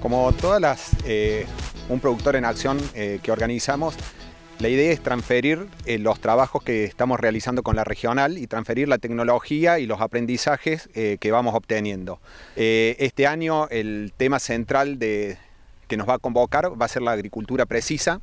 Como todas las, eh, un productor en acción eh, que organizamos, la idea es transferir eh, los trabajos que estamos realizando con la regional y transferir la tecnología y los aprendizajes que vamos obteniendo. este año el tema central de, que nos va a convocar va a ser la agricultura precisa.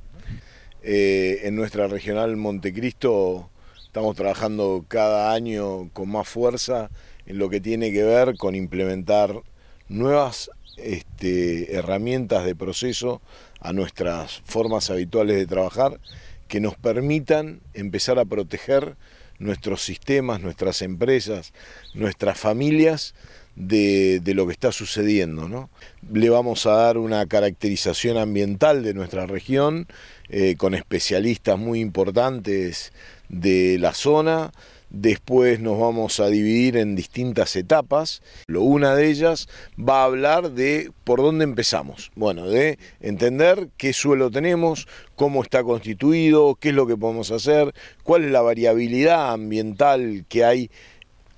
en nuestra regional Montecristo estamos trabajando cada año con más fuerza en lo que tiene que ver con implementar nuevas este, herramientas de proceso a nuestras formas habituales de trabajar que nos permitan empezar a proteger nuestros sistemas, nuestras empresas, nuestras familias de, lo que está sucediendo. Le vamos a dar una caracterización ambiental de nuestra región eh, con especialistas muy importantes de la zona. Después nos vamos a dividir en distintas etapas. Lo Una de ellas va a hablar de por dónde empezamos. Bueno, de entender qué suelo tenemos, cómo está constituido, qué es lo que podemos hacer, cuál es la variabilidad ambiental que hay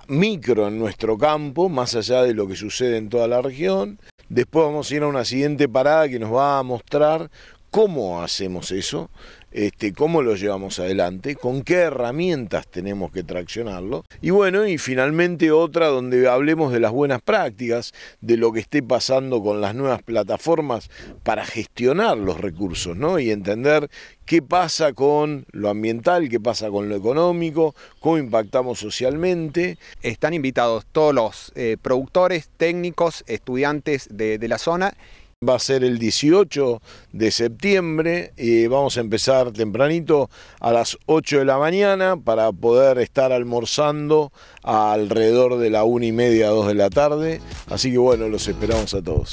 micro en nuestro campo, más allá de lo que sucede en toda la región. Después vamos a ir a una siguiente parada que nos va a mostrar ¿Cómo hacemos eso? Este, ¿Cómo lo llevamos adelante? ¿Con qué herramientas tenemos que traccionarlo? Y bueno, y finalmente otra donde hablemos de las buenas prácticas, de lo que esté pasando con las nuevas plataformas para gestionar los recursos, Y entender qué pasa con lo ambiental, qué pasa con lo económico, cómo impactamos socialmente. Están invitados todos los eh, productores, técnicos, estudiantes de la zona Va a ser el 18 de septiembre, y vamos a empezar tempranito a las 8 de la mañana para poder estar almorzando alrededor de la 1 y media, 2 de la tarde. Así que bueno, los esperamos a todos.